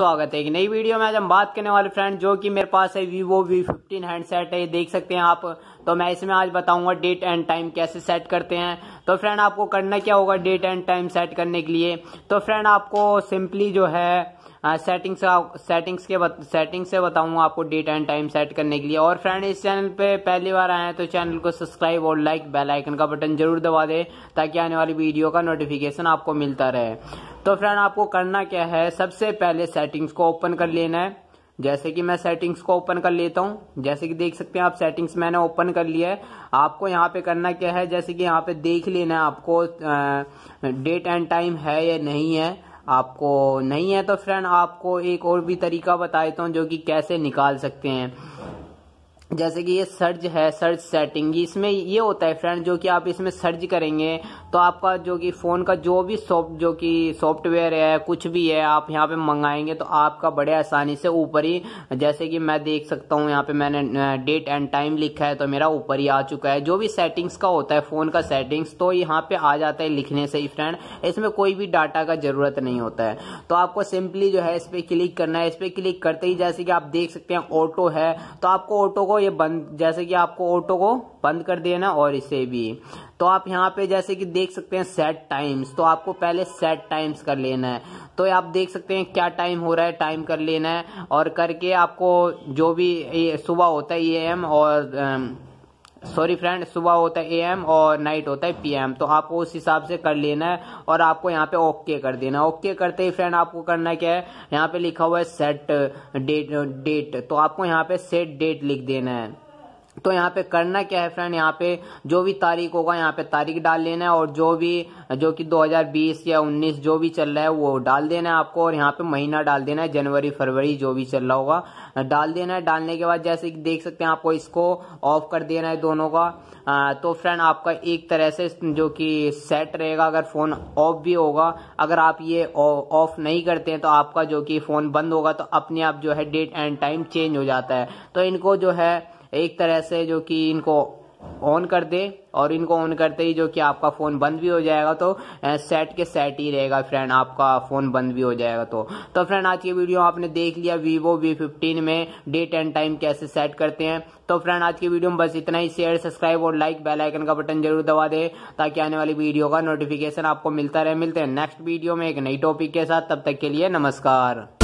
स्वागत है एक नई वीडियो में आज हम बात करने वाले फ्रेंड जो कि मेरे पास है वीवो वी फिफ्टीन हैंडसेट है ये देख सकते हैं आप तो मैं इसमें आज बताऊंगा डेट एंड टाइम कैसे सेट करते हैं तो फ्रेंड आपको करना क्या होगा डेट एंड टाइम सेट करने के लिए तो फ्रेंड आपको सिंपली जो है सेटिंग्स सेटिंग्स के सेटिंग्स सेटिंग से बताऊंगा आपको डेट एंड टाइम सेट करने के लिए और फ्रेंड इस चैनल पे पहली बार आए हैं तो चैनल को सब्सक्राइब और लाइक बेल आइकन का बटन जरूर दबा दें ताकि आने वाली वीडियो का नोटिफिकेशन आपको मिलता रहे तो फ्रेंड आपको करना क्या है सबसे पहले सेटिंग्स को ओपन कर लेना है जैसे कि मैं सेटिंग्स को ओपन कर लेता हूँ जैसे कि देख सकते हैं आप सेटिंग्स मैंने ओपन कर लिया है आपको यहाँ पे करना क्या है जैसे कि यहाँ पे देख लेना है आपको डेट एंड टाइम है या नहीं है आपको नहीं है तो फ्रेंड आपको एक और भी तरीका बता देता हूँ जो कि कैसे निकाल सकते हैं जैसे कि ये सर्च है सर्च सेटिंग इसमें ये होता है फ्रेंड जो कि आप इसमें सर्च करेंगे तो आपका जो कि फ़ोन का जो भी सॉफ्ट जो कि सॉफ्टवेयर है कुछ भी है आप यहाँ पे मंगाएंगे तो आपका बड़े आसानी से ऊपर ही जैसे कि मैं देख सकता हूँ यहाँ पे मैंने डेट एंड टाइम लिखा है तो मेरा ऊपर ही आ चुका है जो भी सेटिंग्स का होता है फ़ोन का सेटिंग्स तो यहाँ पर आ जाता है लिखने से ही फ्रेंड इसमें कोई भी डाटा का ज़रूरत नहीं होता है तो आपको सिंपली जो है इस पर क्लिक करना है इस पर क्लिक करते ही जैसे कि आप देख सकते हैं ऑटो है तो आपको ऑटो को ये बंद जैसे कि आपको ऑटो को बंद कर देना और इसे भी तो आप यहाँ पे जैसे कि देख सकते हैं सेट टाइम्स तो आपको पहले सेट टाइम्स कर लेना है तो आप देख सकते हैं क्या टाइम हो रहा है टाइम कर लेना है और करके आपको जो भी सुबह होता है ई e एम और सॉरी फ्रेंड सुबह होता है एम और नाइट होता है पीएम तो आपको उस हिसाब से कर लेना है और आपको यहाँ पे ओके कर देना है ओके करते ही फ्रेंड आपको करना क्या है यहाँ पे लिखा हुआ है सेट डेट डेट तो आपको यहाँ पे सेट डेट लिख देना है तो यहाँ पे करना क्या है फ्रेंड यहाँ पे जो भी तारीख होगा यहाँ पे तारीख डाल लेना है और जो भी जो कि 2020 या 19 जो भी चल रहा है वो डाल देना है आपको और यहाँ पे महीना डाल देना है जनवरी फरवरी जो भी चल रहा होगा डाल देना है डालने के बाद जैसे कि देख सकते हैं आपको इसको ऑफ कर देना है दोनों का आ, तो फ्रेंड आपका एक तरह से जो कि सेट रहेगा अगर फोन ऑफ भी होगा अगर आप ये ऑफ नहीं करते हैं तो आपका जो कि फोन बंद होगा तो अपने आप जो है डेट एंड टाइम चेंज हो जाता है तो इनको जो है एक तरह से जो कि इनको ऑन कर दे और इनको ऑन करते ही जो कि आपका फ़ोन बंद भी हो जाएगा तो सेट के सेट ही रहेगा फ्रेंड आपका फ़ोन बंद भी हो जाएगा तो तो फ्रेंड आज की वीडियो आपने देख लिया वीवो वी फिफ्टीन में डेट एंड टाइम कैसे सेट करते हैं तो फ्रेंड आज की वीडियो में बस इतना ही शेयर सब्सक्राइब और लाइक बेल आइकन का बटन जरूर दबा दे ताकि आने वाली वीडियो का नोटिफिकेशन आपको मिलता रहे मिलते हैं नेक्स्ट वीडियो में एक नई टॉपिक के साथ तब तक के लिए नमस्कार